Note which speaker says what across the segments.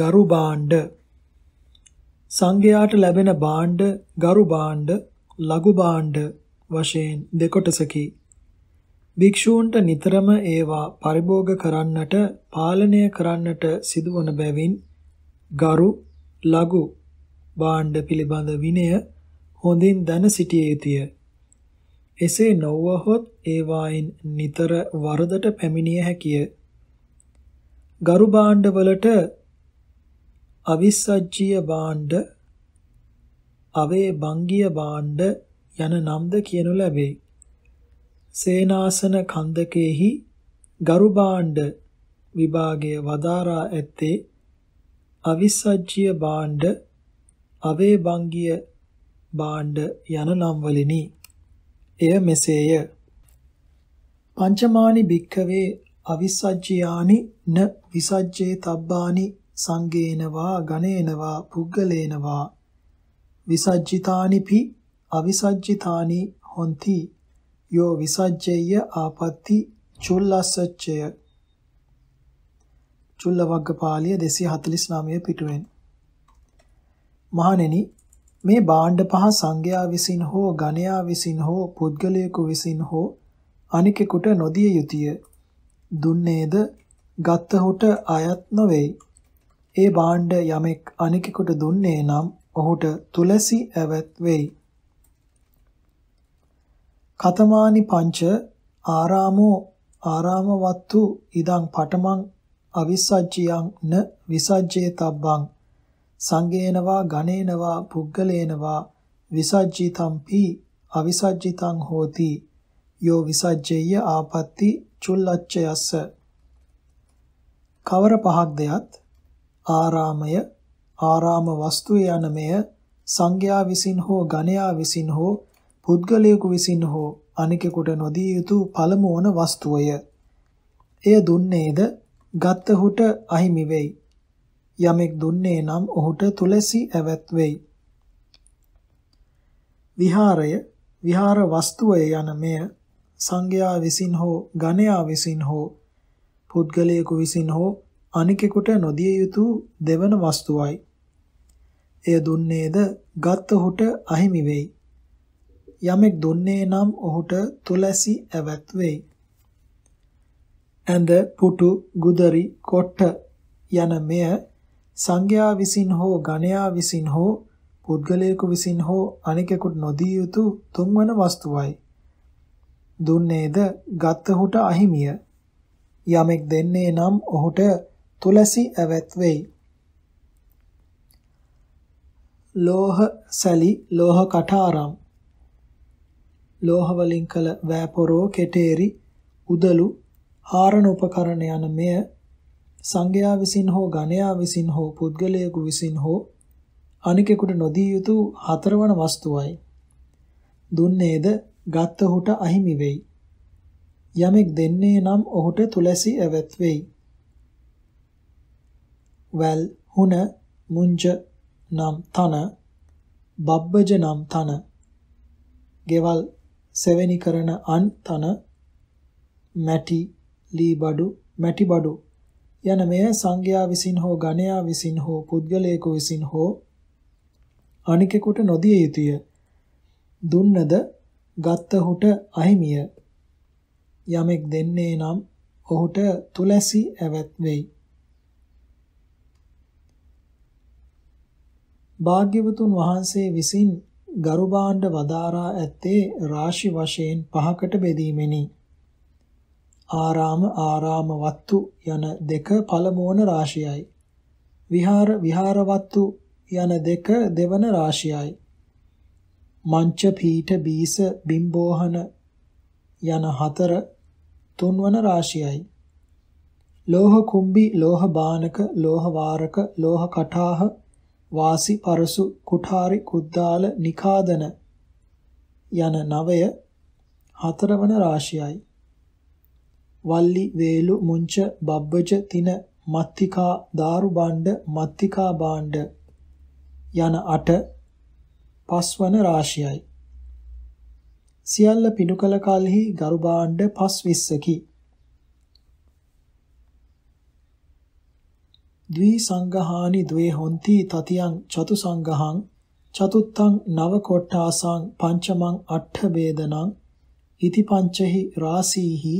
Speaker 1: ගරු භාණ්ඩ සංඝයාට ලැබෙන භාණ්ඩ ගරු භාණ්ඩ ලඝු භාණ්ඩ වශයෙන් දෙකොටසකි. භික්ෂූන්ට නිතරම ඒවා පරිභෝග කරන්නට පාලනය කරන්නට සිදුවන බැවින් ගරු ලඝු භාණ්ඩ පිළිබඳ විනය හොඳින් දැන සිටිය යුතුය. එසේ නොවහොත් ඒවායින් නිතර වරදට පැමිණිය හැකිය. ගරු භාණ්ඩවලට අවිස්සජ්ජීය භාණ්ඩ අවේ බංගීය භාණ්ඩ යන නම්ද කියනු ලැබේ. සේනාසන කන්දකෙහි ගරු භාණ්ඩ විභාගය වදාරා ඇත්තේ අවිස්සජ්ජීය භාණ්ඩ අවේ බංගීය භාණ්ඩ යන නම් වලිනි. එය මෙසේය. පංචමානි භික්ඛවේ අවිසජ්ජයානි න විසජ්ජේ තබ්බානි සංගේනවා ගණේනවා පුද්ගලේනවා විසජ්ජිතානිපි අවිසජ්ජිතානි හොಂತಿ යෝ විසජ්ජේය ආපත්‍ති චුල්ලසච්චය චුල්ලවග්ගපාලිය 249 පිටුවෙන් මහණෙනි මේ භාණ්ඩ පහ සංඝයා විසින් හෝ ගණයා විසින් හෝ පුද්ගලයෙකු විසින් හෝ අනිකෙකුට නොදිය යුතුය දුන්නේද ගත්තහුට අයත් නොවේයි ඒ භාණ්ඩ යමෙක් අනිකෙකුට දුන්නේ නම් ඔහුට තුලසි ඇවත් වෙයි. කතමානි පංච ආරාමෝ ආරාමවත්තු ඉදං පටමං අවිසජ්ජියං න විසජ්ජේතබ්බං සංගේනවා ගණේනවා පුද්ගලේනවා විසජ්ජිතම්පි අවිසජ්ජිතං හෝති යෝ විසජ්ජේය ආපත්‍ති චුල්ලච්චයස්ස කවර පහක් දෙයත් ආරාමය ආරාම වස්තුය යන මෙය සංඝයා විසින් හෝ ගණයා විසින් හෝ පුද්ගලයෙකු විසින් හෝ අනිකෙකුට නොදිය යුතු පළමු වන වස්තුවය. එය දුන්නේද ගත්තහුට අහිමි වෙයි. යමෙක් දුන්නේ නම් ඔහුට තුලසි ඇවත් වෙයි. විහාරය විහාර වස්තුවය යන මෙය සංඝයා විසින් හෝ ගණයා විසින් හෝ පුද්ගලයෙකු විසින් හෝ අනිකෙකුට නොදිය යුතු දෙවන වස්තුවයි. එය දුන්නේද ගත් ඔහුට අහිමි වෙයි. යමෙක් දුන්නේ නම් ඔහුට තුලැසි ඇවත් වෙයි. ඇඳ පුටු ගුදරි කොට්ට යන මෙය සංඝයා විසින් හෝ ගණයා විසින් හෝ පුද්ගලයෙකු විසින් හෝ අනිකෙකුට නොදිය යුතු තුන්වන වස්තුවයි. දුන්නේද ගත් ඔහුට අහිමිය. යමෙක් දෙන්නේ නම් ඔහුට තුලසි ඇවැත් වෙයි. ලෝහ සැලි ලෝහ කටාරම් ලෝහ වලින් කළ වෑපොරෝ කෙටේරි උදලු හාරණ උපකරණ යන මෙය සංඝයා විසින් හෝ ගණයා විසින් හෝ පුද්ගලයෙකු විසින් හෝ අනිකෙකුට නොදී යුතු හතරවන වස්තුවයි දුන්නේද ගත්තහුට අහිමි වෙයි යමෙක් දෙන්නේ නම් ඔහුට තුලසි ඇවැත් වෙයි වැල් හුන මුංජ නම් තන බබ්බජ නම් තන ගෙවල් සෙවෙනි කරන අන් තන මැටි ලී බඩු මැටි බඩු යන මෙය සංඝයා විසින් හෝ ගණයා විසින් හෝ පුද්ගලයෙකු විසින් හෝ අනිකෙකුට නොදිය යුතුය දුන්නද ගත්තහුට අහිමිය යමෙක් දෙන්නේ නම් ඔහුට තුලැසි ඇවත් වෙයි භාග්‍යවතුන් වහන්සේ විසින් ගරු භාණ්ඩ වදාරා ඇත්තේ රාශි වශයෙන් පහකට බෙදීමෙනි. ආරාම ආරාම වත්තු යන දෙක පළමුවන රාශියයි. විහාර විහාර වත්තු යන දෙක දෙවන රාශියයි. මංච පීඨ බීස බිම්බෝහන යන හතර තුන්වන රාශියයි. ලෝහ කුම්බි ලෝහ බානක ලෝහ වාරක ලෝහ කටාහ වාසි පරසු කුඨාරි කුද්දාල නිකාදන යන නවය හතරවන රාශියයි වල්ලි වේලු මුංච බබ්බජ තින මත්තිකා දාරු භාණ්ඩ මත්තිකා භාණ්ඩ යන අට පස්වන රාශියයි සියල්ල පිඩු කල කලෙහි ගරු භාණ්ඩ පස් විස්සකි ද්වි සංඝහානි ද්වේ හොಂತಿ තතියං චතු සංඝහං චතුත්තං නව කොට්ටාසං පංචමං අට්ඨ වේදනං ඉති පංචහි රාසීහි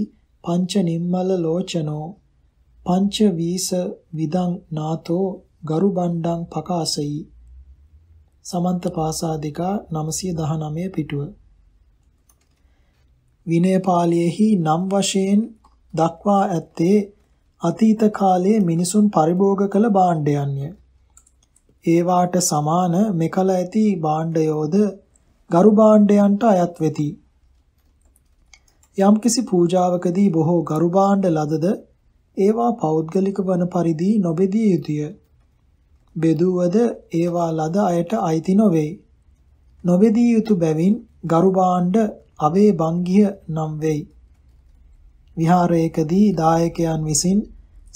Speaker 1: පංච නිම්මල ලෝචනෝ පංච වීස විදං නාතෝ ගරුබණ්ඩං පකාසයි සමන්ත පාසාදිකා 919 පිටුව විනය පාළියේහි නම් වශයෙන් දක්වා ඇත්තේ අතීත කාලයේ මිනිසුන් පරිභෝග කළ භාණ්ඩයන්ය. ඒවාට සමාන මෙකල ඇති භාණ්ඩයෝද ගරු භාණ්ඩයන්ට අයත් වෙති. යම්කිසි පූජාවකදී බොහෝ ගරු භාණ්ඩ ලදද ඒවා පෞද්ගලික වන පරිදි නොබෙදිය යුතුය. බෙදුවද ඒවා ලද අයට අයිති නොවේ. නොබෙදිය යුතු බැවින් ගරු භාණ්ඩ අවේ බංගිය නම් වෙයි. විහාරයකදී දායකයන් විසින්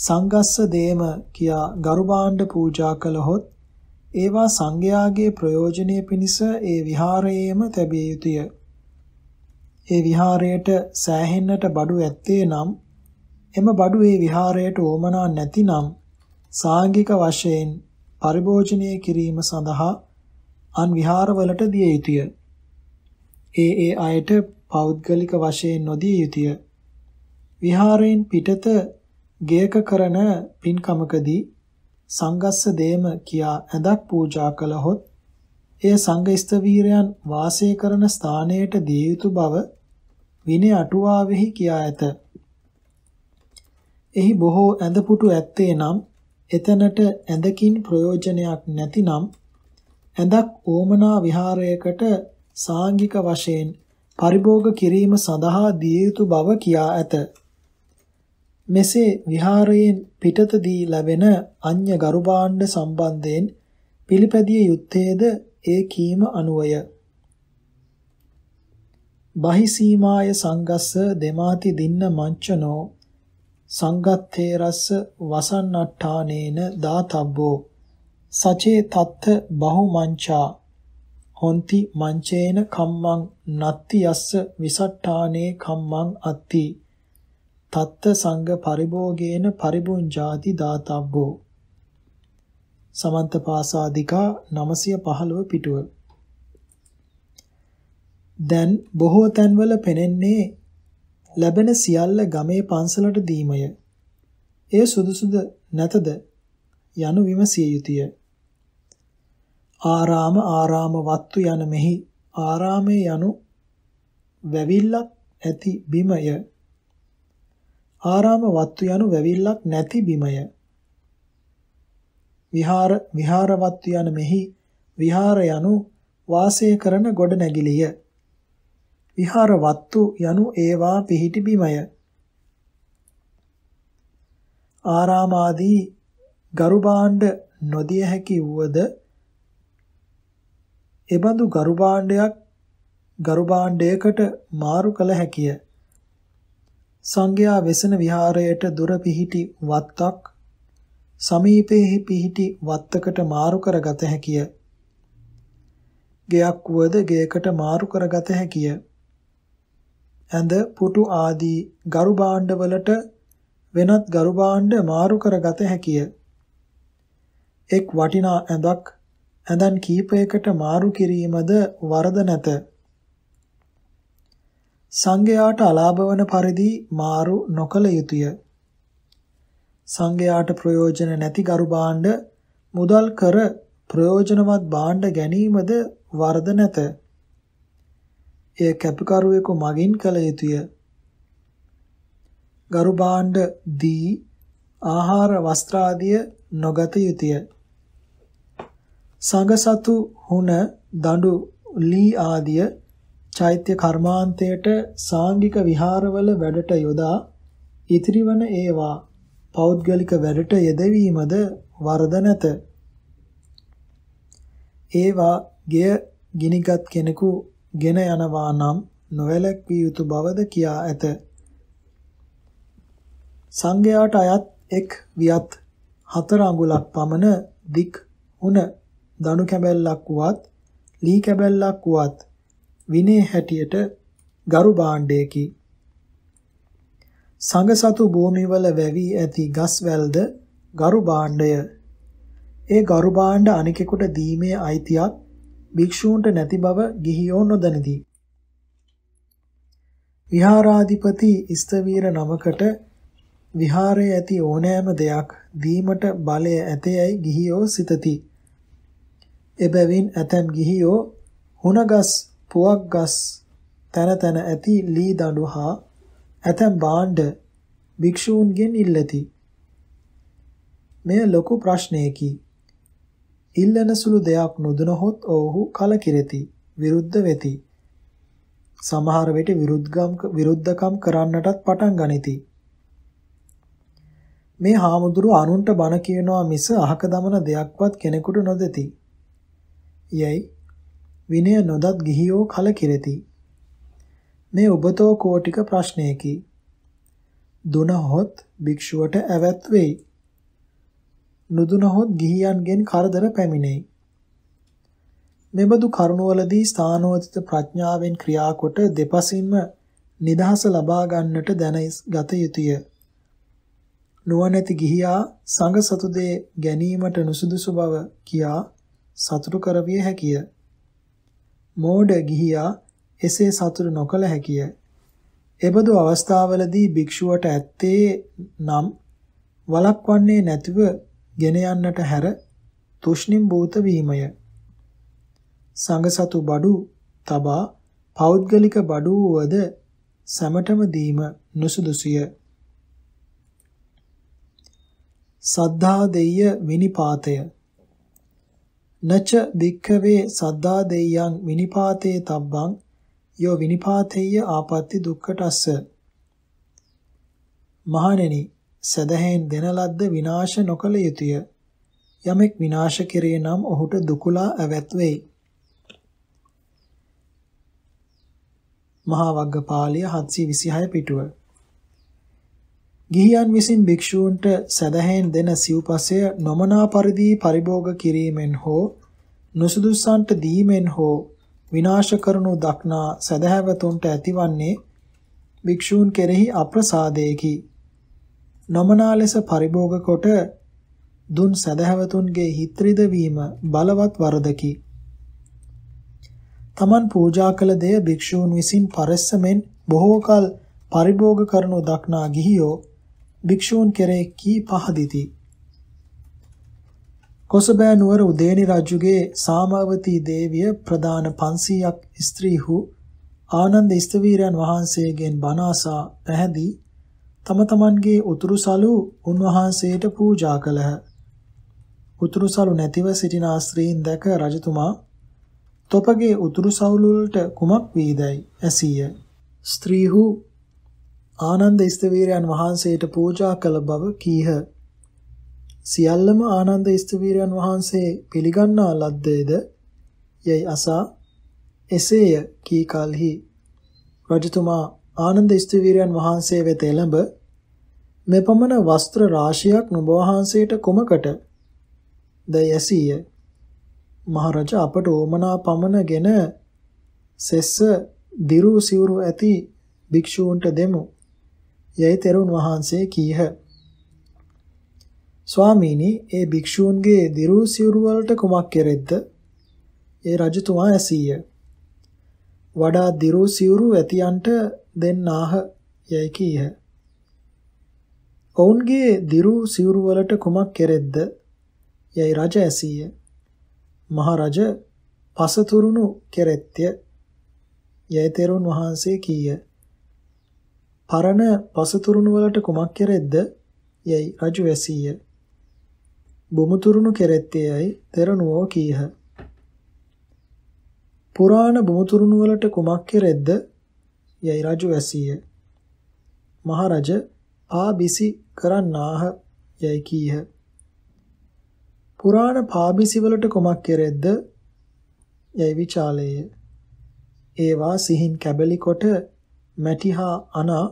Speaker 1: සංගස්ස දේම කියා ගරුභාණ්ඩ පූජා කළහොත් ඒවා සංඝයාගේ ප්‍රයෝජනය පිණිස ඒ විහාරයේම තැබිය යුතුය. ඒ විහාරයට සෑහෙන්නට බඩු ඇත්තේ නම් එම බඩු ඒ විහාරයට ඕමනා නැතිනම් සාංගික වශයෙන් පරිභෝජනය කිරීම සඳහා අන් විහාරවලට දිය යුතුය. ඒ ඒ අයට පෞද්ගලික වශයෙන් නොදිය යුතුය. විහාරයෙන් පිටත ගෙයක කරන පින්කමකදී සංගස්ස දේම කියා ඇඳක් පූජා කළහොත් එය සංඝ ස්ථවීරයන් වාසය කරන ස්ථානයට දිය යුතු බව විනය අටුවාවෙහි කියා ඇත. එහි බොහෝ ඇඳපුටු ඇත්තේ නම් එතනට ඇඳකින් ප්‍රයෝජනයක් නැතිනම් ඇඳක් ඕමනා විහාරයකට සාංගික වශයෙන් පරිභෝග කිරීම සඳහා දිය යුතු බව කියා ඇත. මෙසේ විහාරයෙන් පිටතදී ලැබෙන අඤ්‍ය ගරුභාණ්ඩ සම්බන්ධයෙන් පිළිපැදිය යුත්තේද ඒ කීම අනුවය. බහිසීමාය සංගස්ස දෙමාති දින්න මංචනෝ සංගත්තේ රස්ස වසන්නට්ඨානේන දාතබ්බෝ සචේ තත්ත බහුමංචා හොන්ති මංචේන කම්මං නත්ති යස්ස විසට්ඨානේ කම්මං අත්ති තත්ත සංඝ පරිභෝගේන පරිබුංජාති දාතබ්බෝ සමන්ත පාසාදිකා 915 පිටුව දැන් බොහෝ තැන්වල පෙනෙන්නේ ලැබෙන සියල්ල ගමේ පන්සලට දීමය එය සුදුසුද නැතද යනු විමසිය යුතුය ආරාම ආරාම වත්තු යන මෙහි ආරාමේ යනු වැවිල්ලක් ඇති බිමය ආරාම වත්තු යනු වැවිල්ලක් නැති බිමය. විහාර විහාර වත්තු යන මෙහි විහාර යනු වාසය කරන ගොඩ නැගිලිය. විහාර වත්තු යනු ඒවා පිහිටි බිමය. ආරාම ආදී ගරුභාණ්ඩ නොදිය හැකි වූද එබඳු ගරුභාණ්ඩයක් ගරුභාණ්ඩයකට මාරු කළ හැකිය. සංඝයා වෙසෙන විහාරයට දුර පිහිටි වත්තක් සමීපයේ පිහිටි වත්තකට මාරු කරගත හැකිය. ගයක් වුවද ගයකට මාරු කරගත හැකිය. ඇඳ පුටු ආදී ගරු භාණ්ඩවලට වෙනත් ගරු භාණ්ඩ මාරු කරගත හැකිය. එක් වටිනා ඇඳක් ඇඳන් කීපයකට මාරු කිරීමද වරද නැත. සංඝයාට අලාභ වන පරිදි මාරු නොකළ යුතුය. සංඝයාට ප්‍රයෝජන නැති ගරු භාණ්ඩ මුදල් කර ප්‍රයෝජනවත් භාණ්ඩ ගැනීමද වරද නැත. එය කැපකරුවෙකු මගින් කළ යුතුය. ගරු භාණ්ඩ දී ආහාර වස්ත්‍රාදිය නොගත යුතුය. සංඝ සතු හුන දඬු ලී ආදිය චෛත්‍ය කර්මාන්තයට සාංගික විහාරවල වැඩට යොදා ඉතිරිවන ඒවා පෞද්ගලික වැඩට යෙදවීමද වරද නැත. ඒවා ගෙය ගිනිගත් කෙනෙකු ගෙන යනවා නම් නොවැළැක්විය යුතු බවද කියා ඇත. සංඝයාට අයත් එක් වියත් හතර අඟුලක් පමණ දික් උන දණු කැබැල්ලක් වුවත් ලී කැබැල්ලක් වුවත් විනය හැටියට ගරු භාණ්ඩයකි. සංගසතු භූමිවල වැවි ඇති ගස්වැල්ද ගරු භාණ්ඩය. ඒ ගරු භාණ්ඩ අනිකෙකුට දීමේ අයිතියක් භික්ෂූන්ට නැති බව ගිහියෝ නොදනිති. විහාරාධිපති ඉස්තවීර නමකට විහාරයේ ඇති ඕනෑම දෙයක් දීමට බලය ඇතේයි ගිහියෝ සිතති. එබැවින් ඇතැම් ගිහියෝ හුණගස් පුවක් ගස් තන තන ඇති ලී දඬු හා ඇතැම් භාණ්ඩ භික්ෂූන්ගෙන් ඉල්ලති. මෙය ලොකු ප්‍රශ්නයකි. ඉල්ලන සුළු දෙයක් නොදුනහොත් ඔවුහු කලකිරෙති, විරුද්ධ වෙති. සමහර විට විරුද්ධකම් කරන්නටත් පටන් ගනිති. මේ හාමුදුරුව අනුන්ට බණ කියනවා මිස අහක දමන දෙයක්වත් කෙනෙකුට නොදෙති. යැයි විනය නොදත් ගිහියෝ කලකිරෙති. මේ ඔබතෝ කෝටික ප්‍රශ්නයකි. දුනහොත් භික්ෂුවට ඇවැත් වෙයි. නුදුනහොත් ගිහියන්ගෙන් කරදර පැමිණෙයි. මෙබඳු කරුණවලදී ස්ථානෝචිත ප්‍රඥාවෙන් ක්‍රියාකොට දෙපසින්ම නිදහස ලබා ගන්නට දැනගත යුතුය. නුවණැති ගිහියා සංඝ සතුදේ ගැනීමට නුසුදුසු බව කියා සතුටු කරවිය හැකිය. මෝඩ ගිහියා එසේ සතුටු නොකළ හැකිය. එබඳු අවස්ථාවලදී භික්ෂුවට ඇත්තේ නම් වලක්වන්නේ නැතිව ගෙන යන්නට හැර තුෂ්ණිම් භූත වීමය. සංගසතු බඩු තබා පෞද්ගලික බඩු වද සැමටම දීම නුසුදුසුය. සද්ධා දෙය විනිපාතය නච භික්ඛවේ සද්දා දෙයයන් විනිපාතේ තබ්බං යෝ විනිපාතේය ආපත්‍ති දුක්ඛටස්ස මහණෙනි සදහෙන් දෙන ලද්ද විනාශ නොකල යුතුය යමෙක් විනාශ කෙරේ නම් ඔහුට දුකලා ඇවැත් වෙයි මහා වග්ගපාලිය 726 පිටුව ගිහියන් විසින් භික්ෂූන්ට සදහැයෙන් දෙන සිව්පසය නොමනා පරිදි පරිභෝග කිරීමෙන් හෝ නුසුදුසන්ට දීමෙන් හෝ විනාශ කරනු දක්නා සදහැවතුන්ට ඇතිවන්නේ භික්ෂූන් කෙරෙහි අප්‍රසාදයේකි. නොමනා ලෙස පරිභෝග කොට දුන් සදහැවතුන්ගේ හිත්‍රිද වීම බලවත් වරදකි. තමන් පූජා කළ දෙය භික්ෂූන් විසින් පරිස්සමෙන් බොහෝ කල පරිභෝග කරනු දක්නා ගිහියෝ භික්ෂූන් කෙරෙහි කී පහදිති. කොසබෑ නුවර උදේනි රජුගේ සාමාවතී දේවිය ප්‍රධාන 500ක් ස්ත්‍රීහු ආනන්ද ස්තවීරයන් වහන්සේගෙන් බණ අසා පැහැදී තම තමන්ගේ උතුරු සලු උන්වහන්සේට පූජා කළහ. උතුරු සලු නැතිව සිටින ස්ත්‍රීන් දැක රජතුමා තොපගේ උතුරු සවුලුලට කුමක් වීදයි ඇසීය. ස්ත්‍රීහු ආනන්ද ස්තවීරයන් වහන්සේට පූජා කළ බව කීහ. සියල්ලම ආනන්ද ස්තවීරයන් වහන්සේ පිළිගන්නා ලද්දේද යයි අසා එසේය කී කලෙහි රජතුමා ආනන්ද ස්තවීරයන් වහන්සේ වෙත එළඹ මෙපමණ වස්ත්‍ර රාශියක් නුඹ වහන්සේට කුමකට ද යසීය මහරජ අපට ඕමනා පමණගෙන සෙස්ස දිරු සිවුරු ඇති භික්ෂූන්ට දෙමු යයි තෙරුන් වහන්සේ කීහ. ස්වාමීනි, ඒ භික්ෂූන්ගේ දිරු සිවුරු වලට කුමක් කෙරෙද්ද? ඒ රජතුමා ඇසීය. වඩා දිරු සිවුරු ඇතියන්ට දෙන්නාහ යයි කීහ. ඔවුන්ගේ දිරු සිවුරු වලට කුමක් කෙරෙද්ද? යයි රජ ඇසීය. මහරජ පසතුරුණු කෙරෙත්ය. යයි තෙරුන් වහන්සේ කීය. පරණ පසතුරුණු වලට කුමක් කෙරෙද්ද? යයි රජු වැසීය. බුමුතුරුණු කෙරෙත්තේයි තෙරණුවෝ කීහ. පුරාණ බුමුතුරුණු වලට කුමක් කෙරෙද්ද? යයි රජු වැසීය. මහරජ ආබිසි කරන්නාහ යයි කීහ. පුරාණ පාබිසි වලට කුමක් කෙරෙද්ද? යයි විචාලේය. ඒවා සිහින් කැබලි කොට මැටි හා අනා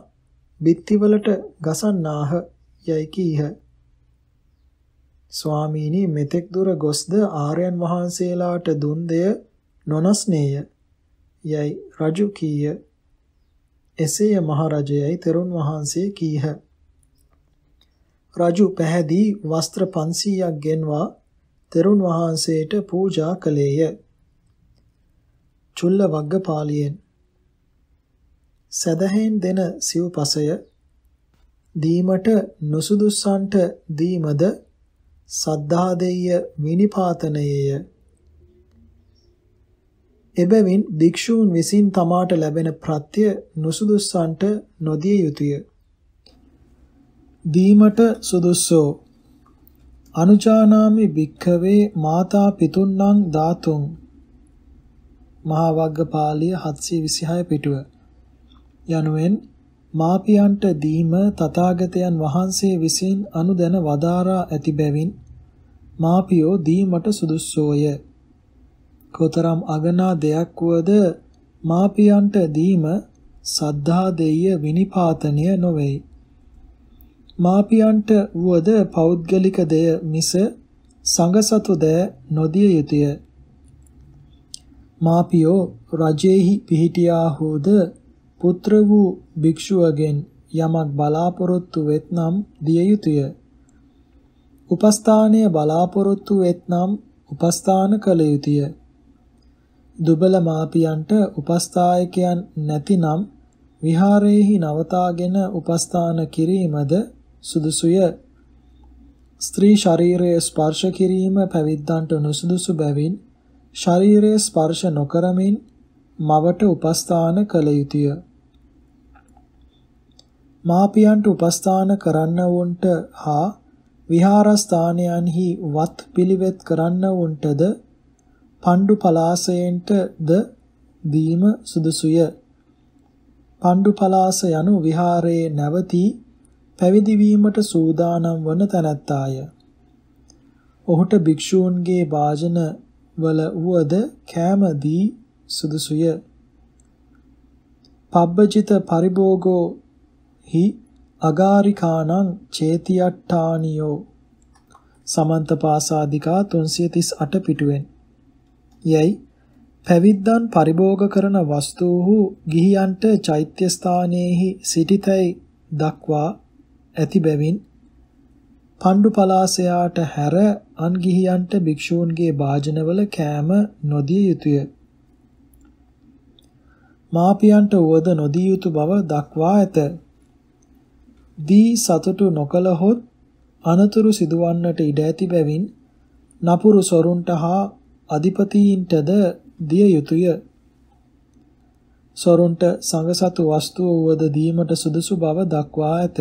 Speaker 1: බිත්තිවලට ගසන්නාහ යයි කීහ. ස්වාමීනි මෙතෙක් දුර ගොස්ද ආර්යයන් වහන්සේලාට දුන් දෙය නොනස්නේය යයි රජු කීය. එසේය මහරජයයි තෙරුන් වහන්සේ කීහ. රජු පැහැදී වස්ත්‍ර 500ක් ගෙන්වා තෙරුන් වහන්සේට පූජා කළේය. චුල්ල වග්ගපාලියෙන් සදහෙන් දෙන සිව්පසය දීමට නුසුදුස්සන්ට දීමද සද්ධාදෙය විනිපාතනයේය එබැවින් භික්ෂූන් විසින් තමාට ලැබෙන ප්‍රත්‍ය නුසුදුස්සන්ට නොදිය යුතුය. දීමට සුදුස්සෝ අනුචානාමි භික්ඛවේ මාතා පිතුන්නම් ධාතුම් මහා වග්ගපාලිය 726 පිටුව යනුවෙන් මාපියන්ට දීම තථාගතයන් වහන්සේ විසින් අනුදැන වදාරා ඇති බැවින් මාපියෝ දීමට සුදුස්සෝය. කොතරම් අගනා දෙයක් වුවද මාපියන්ට දීම සද්ධා දෙය විනිපාතනය නොවේ. මාපියන්ට වුවද පෞද්ගලික දෙය මිස සංඝසතු දෙය නොදිය යුතුය. මාපියෝ රජෙහි පිහිටියා හෝද පුත්‍ර වූ භික්ෂුවගෙන් යමක් බලාපොරොත්තු වෙත්නම් දිය යුතුය. උපස්ථානය බලාපොරොත්තු වෙත්නම් උපස්ථාන කළ යුතුය. දුබල මාපියන්ට උපස්ථායකයන් නැතිනම් විහාරයේහි නවතාගෙන උපස්ථාන කිරීමද සුදුසුය. ස්ත්‍රී ශරීරයේ ස්පර්ශ කිරීම පැවිද්දන්ට නුසුදුසු බැවින් ශරීරයේ ස්පර්ශ නොකරමින් මවට උපස්ථාන කළ යුතුය. මාපියන්ට උපස්ථාන කරන්නවුන්ට හා විහාරස්ථානයන්හි වත් පිළිවෙත් කරන්නවුන්ටද පණ්ඩු පලාසයෙන්ටද දීම සුදුසුය. පණ්ඩු පලාස යනු විහාරයේ නැවතී පැවිදි වීමට සූදානම් වන තැනැත්තාය. ඔහුට භික්ෂූන්ගේ වාජන වල වුවද කෑම දී සුදුසුය පබ්බජිත පරිභෝගෝ හි අගාරිකාණං චේතියට්ටානියෝ සමන්තපාසාදිකා 338 පිටුවෙන් යයි පැවිද්දන් පරිභෝග කරන වස්තුහු ගිහියන්ට චෛත්‍ය ස්ථානයේහි සිටිතයි දක්වා ඇති බැවින් පණ්ඩු පලාසයාට හැර අන් ගිහියන්ට භික්ෂූන්ගේ භාජනවල කෑම නොදිය යුතුය. මාපියන්ට උවද නොදිය යුතු බව දක්වා ඇත. දී සතුටු නොකලහොත් අනතුරු සිදුවන්නට ඉඩ ඇති බැවින් නපුරු සොරුන්ට හා අධිපතීන්ටද දිය යුතුය. සොරුන්ට සංගසතු වස්තුව උවද දීමට සුදුසු බව දක්වා ඇත.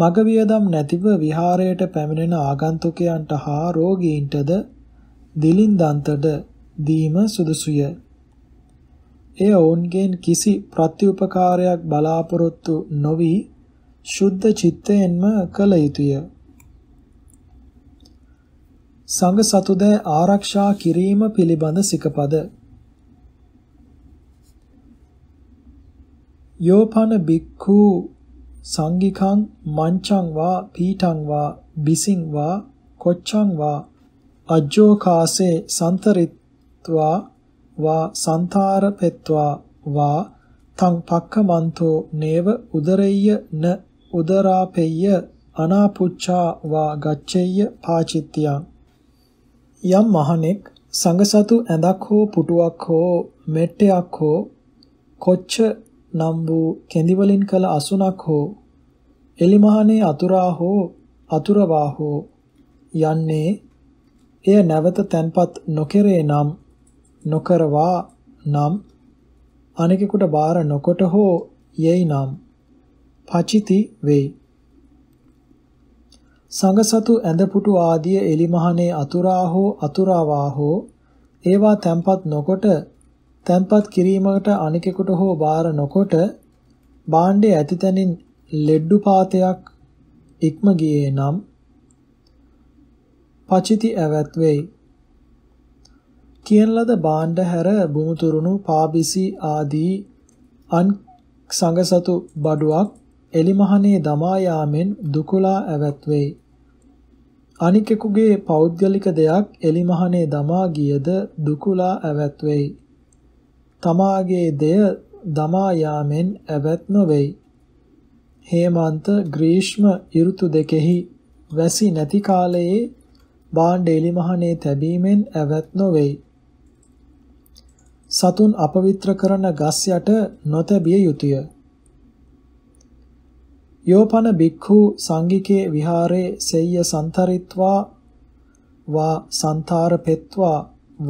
Speaker 1: මග වියදම් නැතිව විහාරයට පැමිණෙන ආගන්තුකයන්ට හා රෝගීන්ටද දිලින්දන්තද දීම සුදුසුය. එය ඔවුන්ගෙන් කිසි ප්‍රතිඋපකාරයක් බලාපොරොත්තු නොවි සුද්ධ චිත්තයෙන්ම කළ යුතුය. සංඝ සතුද ආරක්ෂා කිරීම පිළිබඳ සිකපද යෝපන බික්ඛු සංගිකං මංචං වා පීඨං වා බිසිං වා කොච්චං වා අජ්ජෝකාසේ සන්තරිත්වා වා සන්තාර පෙත්වා වා තං පක්කමන්තෝ නේව උදරෙය්‍ය න උදරාපෙය්‍ය අනාපුච්ඡා වා ගච්ඡෙය්‍ය පාචිත්‍යං යම් මහණෙක් සංගසතු ඇඳක් හෝ පුටුවක් හෝ මෙට්ටයක් හෝ කොච්ච නම් වූ කෙඳි වලින් කළ අසුනක් හෝ එලිමහනේ අතුරා හෝ අතුරවා හෝ යන්නේ එය නැවත තැන්පත් නොකරේ නම් නොකරවා නම් අනෙකෙකුට බාර නොකොට හෝ යයි නම් පචිති වෙයි. සංගසතු ඇඳපුටු ආදිය එලිමහනේ අතුරා හෝ අතුරාවා හෝ ඒවා තැම්පත් නොකොට තැම්පත් කිරීමකට අනිකෙකුට හෝ බාර නොකොට භාණ්ඩයේ ඇතිතැනින් ලෙඩ්ඩු පාතයක් ඉක්ම ගියේ නම් පචිති ඇවැත් වෙයි. කියන ලද භාණ්ඩ හැර බුමුතුරුණු පාබිසි ආදී අන් සංගසතු බඩුවක් එලිමහනේ දමා යාමෙන් දුකලා ඇවත් වෙයි. අනිකෙකුගේ පෞද්ගලික දෙයක් එලිමහනේ දමා ගියද දුකලා ඇවත් වෙයි. තමාගේ දෙය දමා යාමෙන් ඇවත් නොවේයි. හේමන්ත ග්‍රීෂ්ම ඍතු දෙකෙහි වැසි නැති කාලයේ භාණ්ඩ එලිමහනේ තැබීමෙන් ඇවත් නොවේයි. සතුන් අපවිත්‍ර කරන ගස් යට නොතැබිය යුතුය. යෝපන බික්ඛු සංගිකේ විහාරේ සෙය්‍ය සන්තරිත්වා වා සන්තාර පෙත්වා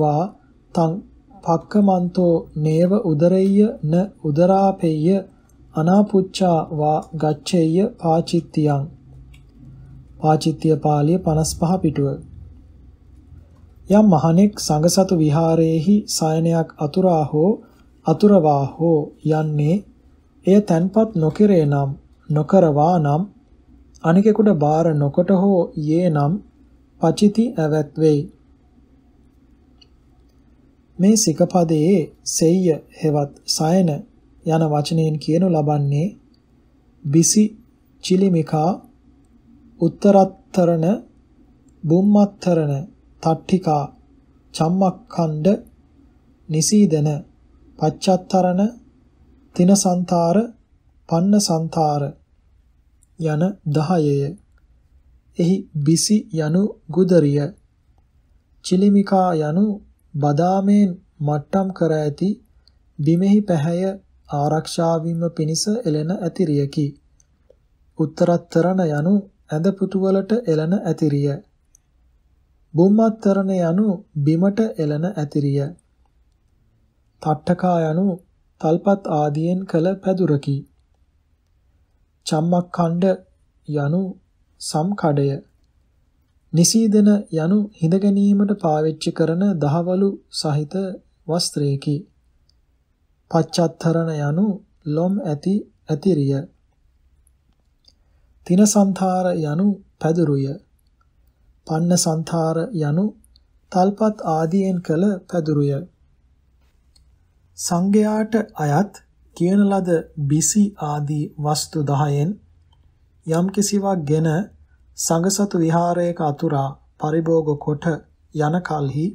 Speaker 1: වා තං පක්කමන්තෝ නේව උදරෙය්‍ය න උදරාපෙය්‍ය අනාපුච්චා වා ගච්ඡෙය්‍ය පාචිත්‍යං පාචිත්‍ය පාළිය 55 පිටුව යම් මහණෙක් සංඝසතු විහාරයේහි සයනයක් අතුරා හෝ අතුරවා හෝ යන්නේ එය තන්පත් නොකිරේ නම් නොකරවා නම් අනිකෙකුට බාර නොකොට හෝ යේ නම් පචිති ඇවත් වෙයි මේ සිකපදයේ සෙය්‍ය හෙවත් සයන යන වචනයෙන් කියනු ලබන්නේ බිසි චිලිමිකා උත්තරත්තරණ බුම්මත්තරණ තට්ඨිකා චම්මක්ඛණ්ඩ නිසීදන පච්චත්තරණ තිනසන්තාර පන්නසන්තාර යන 10ය එහි බිසි යනු ගුදරිය චිලිමිකා යනු බදාමෙන් මට්ටම් කර ඇති බිමෙහි පැහැය ආරක්ෂා වීම පිණිස එළෙන ඇතිරියකි උත්තරත්තරණ යනු ඇඳ පුතුවලට එළන ඇතිරිය බුම්මත්තරණ යනු බිමට එළන ඇතිරිය. තට්ටකා යනු තල්පත් ආදියෙන් කළ පැදුරකි. චම්මක්ඛණ්ඩ යනු සම්කඩය. නිසීදන යනු හිඳ ගැනීමට පාවිච්චි කරන දහවලු සහිත වස්ත්‍රයකි. පච්චත්තරණ යනු ලොම් ඇති ඇතිරිය. තිනසන්තර යනු පැදුරුය. පන්න සංථාර යනු තල්පත් ආදීන් කළ පැදුරුය. සංඝයාට අයත් කියන ලද බිසි ආදී වස්තු 10න් යම් කිසිවක්ගෙන සංඝසතු විහාරයක අතුරා පරිභෝග කොට යන කලෙහි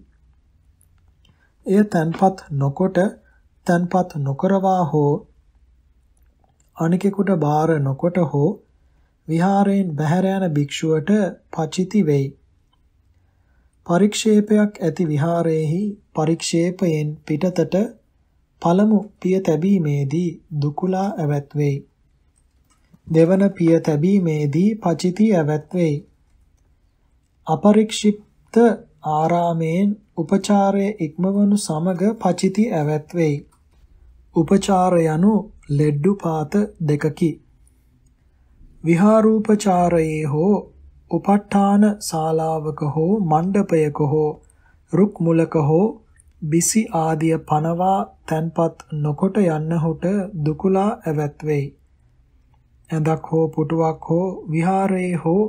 Speaker 1: එය තන්පත් නොකොට තන්පත් නොකරවා හෝ අනිකෙකුට බාර නොකොට හෝ විහාරයෙන් බැහැර යන භික්ෂුවට පචිති වෙයි. පරික්ෂේපයක් ඇති විහාරයේහි පරික්ෂේපයෙන් පිටතට පළමු පිය තැබීමේදී දුකුලා ඇවත් වෙයි. දෙවන පිය තැබීමේදී පචිති ඇවත් වෙයි. අපරික්ෂිප්ත ආරාමයෙන් උපචාරයේ ඉක්මවනු සමග පචිති ඇවත් වෙයි. උපචාර යනු ලෙඩ්ඩු පාත දෙකකි. විහාරූපචාරයේ හෝ උපට්ඨාන ශාලාවක හෝ මණ්ඩපයක හෝ රුක් මුලක හෝ බිසි ආදිය පනවා තැන්පත් නොකොට යන්නහුට දුකලා ඇවත් වෙයි. ඇඳක් හෝ පුටුවක් හෝ විහාරයේ හෝ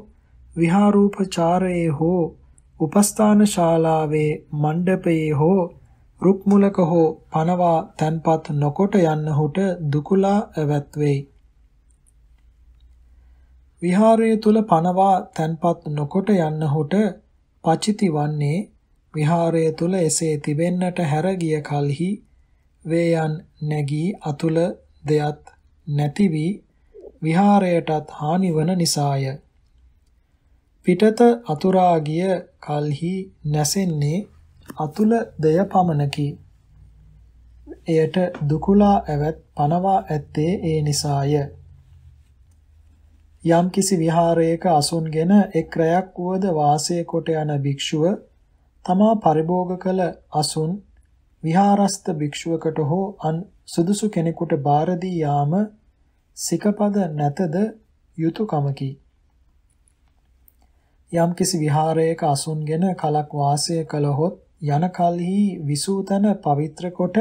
Speaker 1: විහාරූපචාරයේ හෝ උපස්ථාන ශාලාවේ මණ්ඩපයේ හෝ රුක් මුලක හෝ පනවා තැන්පත් නොකොට යන්නහුට දුකලා ඇවත් වෙයි. විහාරය තුල පනවා තැන්පත් නොකොට යන්න හොට පචිති වන්නේ විහාරය තුල එසේ තිබෙන්නට හැර ගිය කලෙහි වේයන් නැගී අතුල දෙයත් නැති වී විහාරයටත් හානි වන නිසාය. පිටත අතුරා ගිය කලෙහි නැසෙන්නේ අතුල දෙය පමණකි. එයට දුකුලා ඇවත් පනවා ඇත්තේ ඒ නිසාය. යම්කිසි විහාරයක අසුන්ගෙන එක් රැයක් වුවද වාසය කොට යන භික්ෂුව තමා පරිභෝග කළ අසුන් විහාරස්ත භික්ෂුවකට හෝ අන් සුදුසු කෙනෙකුට බාර දී යාම සිකපද නැතද යුතුයකමකි. යම්කිසි විහාරයක අසුන්ගෙන කලක් වාසය කළහොත් යන කල්හි විසූතන පවිත්‍ර කොට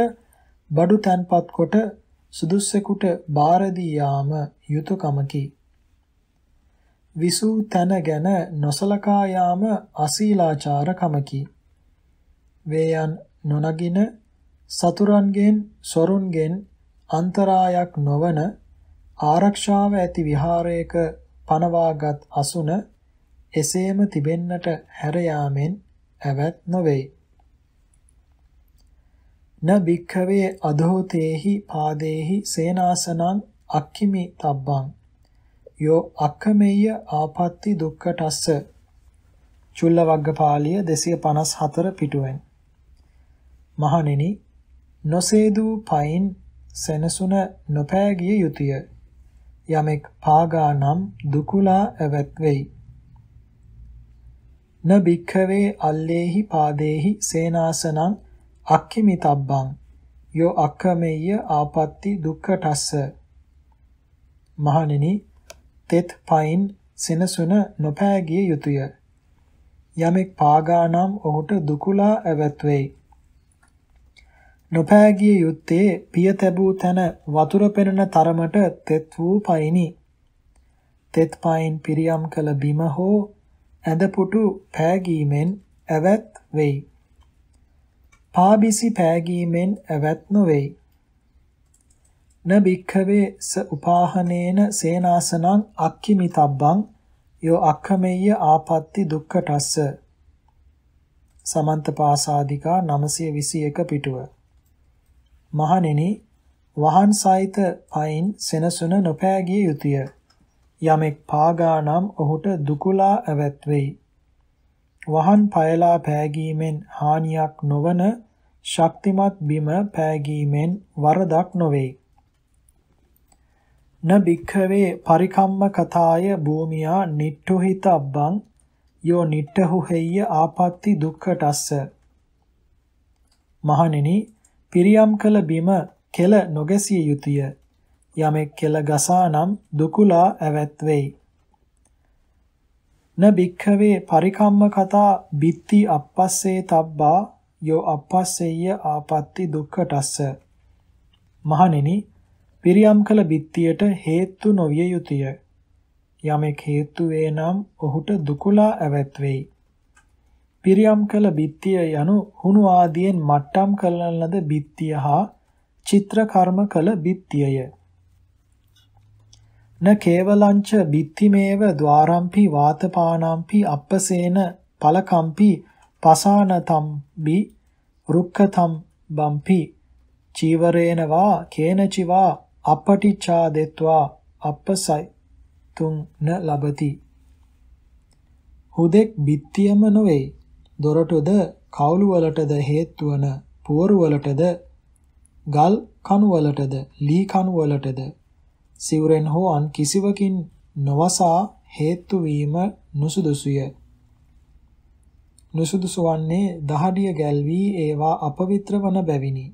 Speaker 1: බඩු තැන්පත් කොට සුදුස්සෙකුට බාර දී යාම යුතුයකමකි. විසූ තන ගැන නොසලකා යාම අශීලාචාරකමකි. වේයන් නොනගින සතුරන්ගෙන් සොරුන්ගෙන් අන්තරායක් නොවන ආරක්ෂාව ඇති විහාරයක පනවාගත් අසුන එසේම තිබෙන්නට හැර යාමෙන් ඇවත් නොවේ. න භික්ඛවේ අධෝතේහි පාදේහි සේනාසනං අක්ඛිමි තබ්බං යෝ අක්කමෙය්‍ය ආපත්‍ති දුක්ඛටස්ස චුල්ලවග්ගපාලිය 254 පිටුවෙන් මහණෙනි නොසේදූ පයින් සෙනසුන නොපෑගිය යුතුය යමෙක් පාගානම් දුකුලා ඇවත් වෙයි න භික්ඛවේ අල්ලේහි පාදේහි සේනාසනං අක්ඛිමිතබ්බං යෝ අක්ඛමෙය්‍ය ආපත්‍ති දුක්ඛටස්ස මහණෙනි තෙත් පයින් සෙනසුන නොපෑගිය යුතුය. යමෙක් පාගානම් ඔහුට දුකුලා ඇවත් වෙයි. නොපෑගිය යුත්තේ පිය තැබූ තැන වතුර පෙනෙන තරමට තෙත් වූ පයිනි. තෙත් පයින් පිරියම් කළ බිම හෝ ඇඳපුටු පෑගීමෙන් ඇවත් වෙයි. පාබිසි පෑගීමෙන් ඇවත් නොවේයි. න භික්ඛවේ ස උපාහනේන සේනාසනං අක්ඛිමිතබ්බං යෝ අක්ඛමෙය්‍ය ආපත්‍ති දුක්ඛටස්ස සමන්ත පාසාదికා 921 පිටුව මහණෙනි වහන් සහිත පයින් සෙනසුන නොපෑගිය යුතුය යමෙක් පාගා නම් ඔහුට දුකලා ඇවත් වෙයි වහන් පයලා පෑගීමෙන් හානියක් නොවන ශක්තිමත් බිම පෑගීමෙන් වරදක් නොවේ න භික්ඛවේ පරිකම්මකතාය භූමියා නිට්ඨුහිතබ්බං යෝ නිට්ඨහුහෙය්‍ය ආපත්‍ති දුක්ඛටස්ස මහණෙනි පිරියම් කළ බිම කෙල නොගැසිය යුතුය යමෙක් කෙල ගසානම් දුකුලා ඇවැත්වෙයි න භික්ඛවේ පරිකම්මකතා බිත්ති අප්පස්සේ තබ්බා යෝ අප්පස්සෙය්‍ය ආපත්‍ති දුක්ඛටස්ස මහණෙනි පිරියම් කළ බිත්තියට හේතු නොවිය යුතුය. යමෙක් හේතු වේ නම් ඔහුට දුකලා ඇවැත් වෙයි. පිරියම් කළ බිත්තිය යනු හුණු ආදියෙන් මට්ටම් කරන ලද බිත්තිය හා චිත්‍ර කර්ම කළ බිත්තියය. න කේවලංච බිත්තිමේව ద్వාරම්පි වාතපානම්පි අප්පසේන පලකම්පි පසානතම්බි රුක්ඛතම් බම්පි චීවරේන වා කේනචිවා අපටිච්ඡාදෙත්වා අපසයි තුන් න ලබති. හුදෙක් බිත්තියම නොවේ. දොරටුද කවුළු වලටද හේතු වන පුවරු වලටද ගල් කණු වලටද ලී කණු වලටද සිවුරෙන් හෝ අන් කිසිවකින් නොවසා හේතු වීම නුසුදුසුය. නුසුදුසු වන්නේ දහඩිය ගැල්වි ඒවා අපවිත්‍ර වන බැවිනි.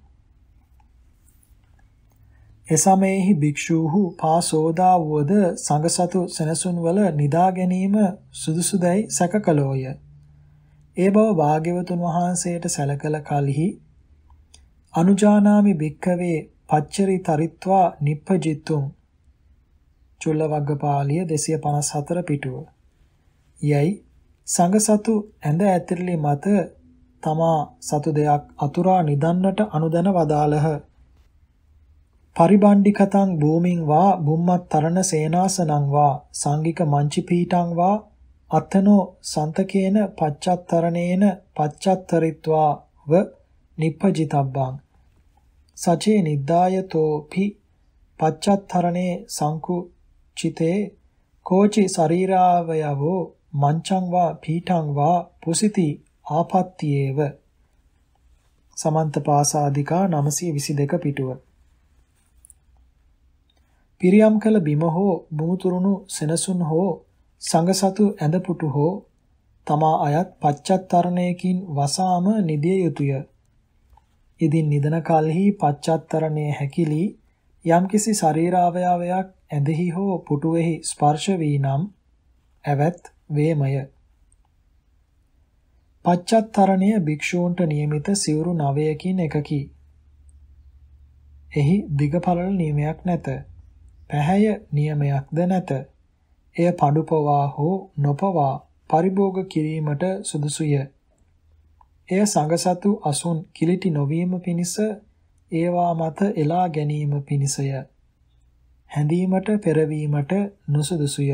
Speaker 1: එසමයෙහි භික්ෂූහු පාසෝදාවෝද සංඝසතු සෙනසුන්වල නිදා ගැනීම සුදුසුදැයි සැකකලෝය. ඒ බව භාග්‍යවතුන් වහන්සේට සැලකල කලෙහි අනුජානාමි භික්ඛවේ පච්චරි තරිත්වා නිප්පජිතුම් චුල්ලවග්ගපාලිය 254 පිටුව. යයි සංඝසතු ඇඳ ඇතිරිලි මත තමා සතු දෙයක් අතුරා නිදන්නට අනුදැන වදාළහ. පරිබණ්ඩිකතං භූමින් වා බුම්මත් තරණ සේනාසනං වා සංගික මංචි පීඨං වා අතනෝ සන්තකේන පච්චත්තරණේන පච්චත්තරිත්වා ව නිප්පජිතබ්බං සචේ නිද්දායතෝ පි පච්චත්තරණේ සංකු චිතේ කෝචි ශරීරාවයවෝ මංචං වා පීඨං වා පුසිති ආපත්තියේව සමන්ත පාසාదికා 922 පිටුව පිරියම් කළ බිම හෝ බුමුතුරුණු සෙනසුන් හෝ සංගසතු ඇඳපුටු හෝ තමා අයත් පච්චත්තරණයකින් වසාම නිදිය යුතුය. ඉදින් නිදන කලෙහි පච්චත්තරණයේ හැකිලි යම්කිසි ශරීරාවයවයක් ඇඳෙහි හෝ පුටුවෙහි ස්පර්ශ වී නම් ඇවත් වේමය. පච්චත්තරණය භික්ෂූන්ට નિયમિત සිවුරු 9කින් එකකි. එහි දිගපළල නියමයක් නැත. පැහැය නියමයක්ද නැත. එය පඩුපවා හෝ නොපවා පරිභෝග කිරීමට සුදුසුය. එය සංගසතු අසුන් කිලිටි නොවීම පිණිස ඒවා මත එලා ගැනීම පිණිසය. හැඳීමට පෙරවීමට නුසුදුසුය.